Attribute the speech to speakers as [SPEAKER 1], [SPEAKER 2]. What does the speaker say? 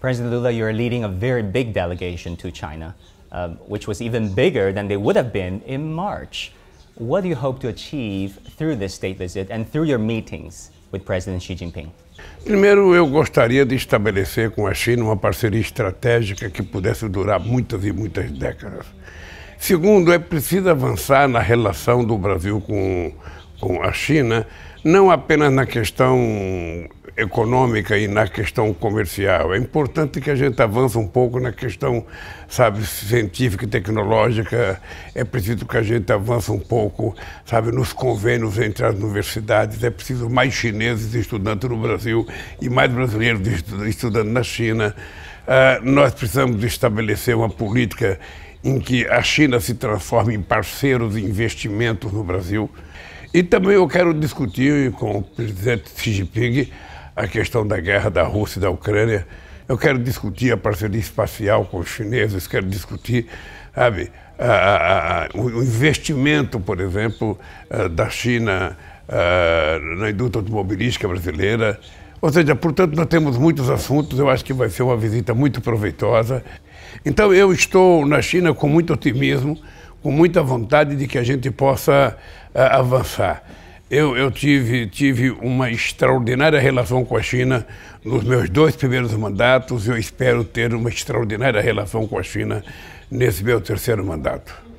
[SPEAKER 1] President Lula, you're leading a very big delegation to China, um, which was even bigger than they would have been in March. What do you hope to achieve through this state visit and through your meetings with President Xi Jinping?
[SPEAKER 2] Primeiro, eu gostaria de estabelecer com a China uma parceria estratégica que pudesse durar muitas e muitas décadas. Segundo, é preciso avançar na relação do Brasil com, com a China, não apenas na questão econômica e na questão comercial. É importante que a gente avance um pouco na questão, sabe, científica e tecnológica. É preciso que a gente avance um pouco, sabe, nos convênios entre as universidades. É preciso mais chineses estudando no Brasil e mais brasileiros estudando na China. Uh, nós precisamos estabelecer uma política em que a China se transforme em parceiro de investimentos no Brasil. E também eu quero discutir com o presidente Xi Jinping a questão da guerra da Rússia e da Ucrânia. Eu quero discutir a parceria espacial com os chineses, quero discutir, sabe, a, a, a, o investimento, por exemplo, eh, da China eh, na indústria automobilística brasileira. Ou seja, portanto, nós temos muitos assuntos, eu acho que vai ser uma visita muito proveitosa. Então, eu estou na China com muito otimismo, com muita vontade de que a gente possa eh, avançar. Eu, eu tive, tive uma extraordinária relação com a China nos meus dois primeiros mandatos e
[SPEAKER 1] eu espero ter uma extraordinária relação com a China nesse meu terceiro mandato.